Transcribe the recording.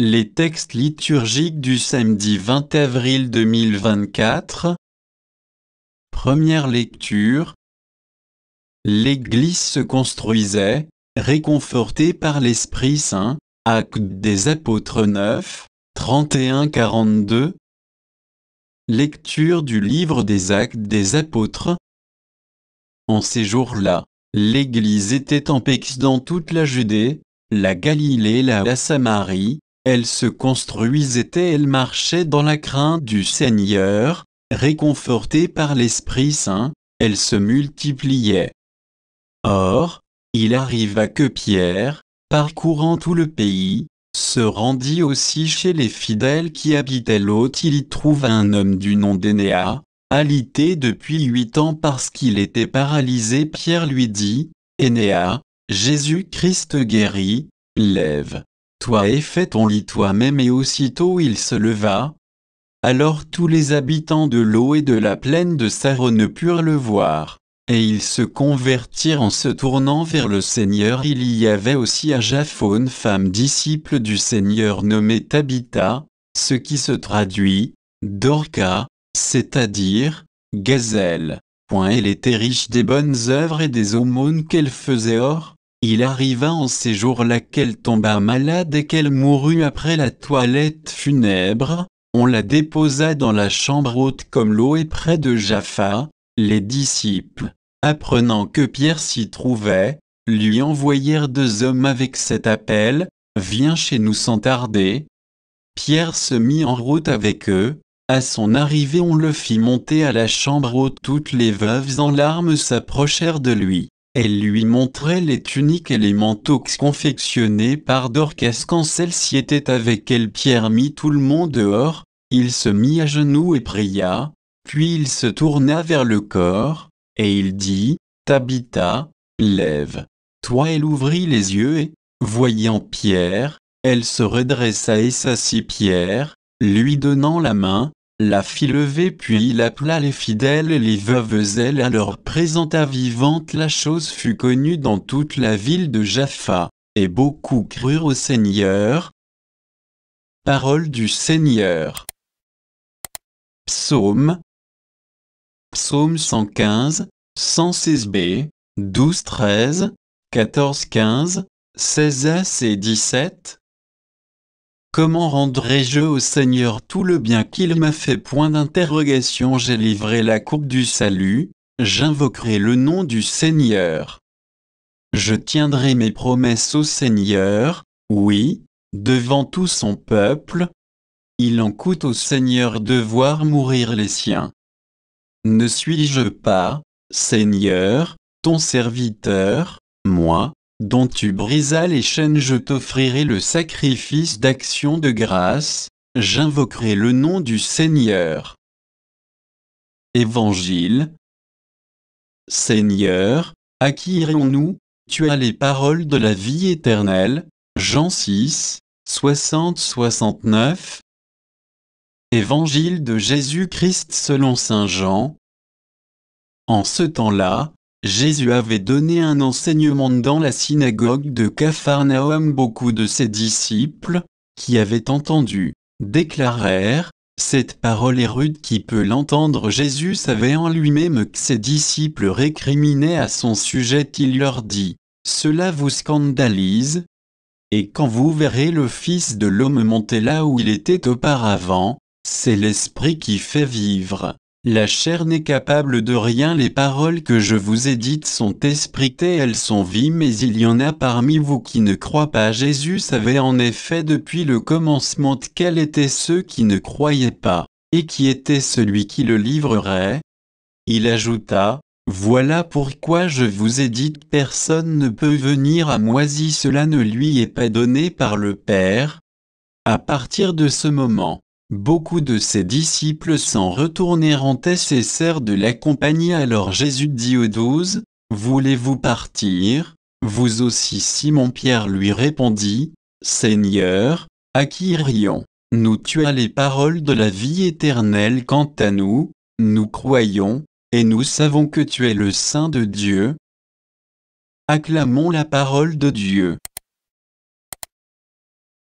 Les textes liturgiques du samedi 20 avril 2024 Première lecture L'Église se construisait, réconfortée par l'Esprit Saint, Actes des Apôtres 9, 31-42 Lecture du livre des Actes des Apôtres En ces jours-là, l'Église était en pex dans toute la Judée, la Galilée la Samarie, elle se construisait et elle marchait dans la crainte du Seigneur, réconfortée par l'Esprit Saint, elle se multipliait. Or, il arriva que Pierre, parcourant tout le pays, se rendit aussi chez les fidèles qui habitaient l'hôte. Il y trouva un homme du nom d'Énéa, alité depuis huit ans parce qu'il était paralysé. Pierre lui dit, Énéa, Jésus-Christ guérit, lève toi et fais ton lit toi-même et aussitôt il se leva. Alors tous les habitants de l'eau et de la plaine de Saron purent le voir. Et ils se convertirent en se tournant vers le Seigneur. Il y avait aussi à Japhone femme disciple du Seigneur nommée Tabitha, ce qui se traduit Dorca, c'est-à-dire gazelle. Point elle était riche des bonnes œuvres et des aumônes qu'elle faisait. hors. Il arriva en ces jours-là qu'elle tomba malade et qu'elle mourut après la toilette funèbre, on la déposa dans la chambre haute comme l'eau et près de Jaffa, les disciples, apprenant que Pierre s'y trouvait, lui envoyèrent deux hommes avec cet appel, Viens chez nous sans tarder. Pierre se mit en route avec eux, à son arrivée on le fit monter à la chambre haute toutes les veuves en larmes s'approchèrent de lui. Elle lui montrait les tuniques et les manteaux confectionnés par Dorcas quand celle-ci était avec elle. Pierre mit tout le monde dehors, il se mit à genoux et pria, puis il se tourna vers le corps, et il dit, Tabita, lève. Toi elle ouvrit les yeux et, voyant Pierre, elle se redressa et s'assit Pierre, lui donnant la main, la fit lever puis il appela les fidèles et les veuves elle alors leur présenta vivante la chose fut connue dans toute la ville de Jaffa, et beaucoup crurent au Seigneur. Parole du Seigneur. Psaume Psaume 115, 116b, 12-13, 14-15, 16 a et 17, Comment rendrai-je au Seigneur tout le bien qu'il m'a fait Point d'interrogation J'ai livré la coupe du salut, j'invoquerai le nom du Seigneur. Je tiendrai mes promesses au Seigneur, oui, devant tout son peuple. Il en coûte au Seigneur de voir mourir les siens. Ne suis-je pas, Seigneur, ton serviteur, moi, dont tu brisas les chaînes je t'offrirai le sacrifice d'action de grâce, j'invoquerai le nom du Seigneur. Évangile Seigneur, à qui irons-nous Tu as les paroles de la vie éternelle, Jean 6, 60-69 Évangile de Jésus-Christ selon Saint Jean En ce temps-là, Jésus avait donné un enseignement dans la synagogue de Capharnaüm. Beaucoup de ses disciples, qui avaient entendu, déclarèrent, Cette parole est rude qui peut l'entendre. Jésus savait en lui-même que ses disciples récriminaient à son sujet. Il leur dit, Cela vous scandalise Et quand vous verrez le Fils de l'homme monter là où il était auparavant, c'est l'Esprit qui fait vivre. La chair n'est capable de rien les paroles que je vous ai dites sont espritées elles sont vies mais il y en a parmi vous qui ne croient pas Jésus savait en effet depuis le commencement quels étaient ceux qui ne croyaient pas, et qui était celui qui le livrerait. Il ajouta, Voilà pourquoi je vous ai dit personne ne peut venir à moi si cela ne lui est pas donné par le Père. À partir de ce moment, Beaucoup de ses disciples s'en retournèrent en de l'accompagner. Alors Jésus dit aux douze, Voulez-vous partir Vous aussi Simon-Pierre lui répondit, Seigneur, à qui irions Nous tu as les paroles de la vie éternelle quant à nous, nous croyons, et nous savons que tu es le Saint de Dieu. Acclamons la parole de Dieu.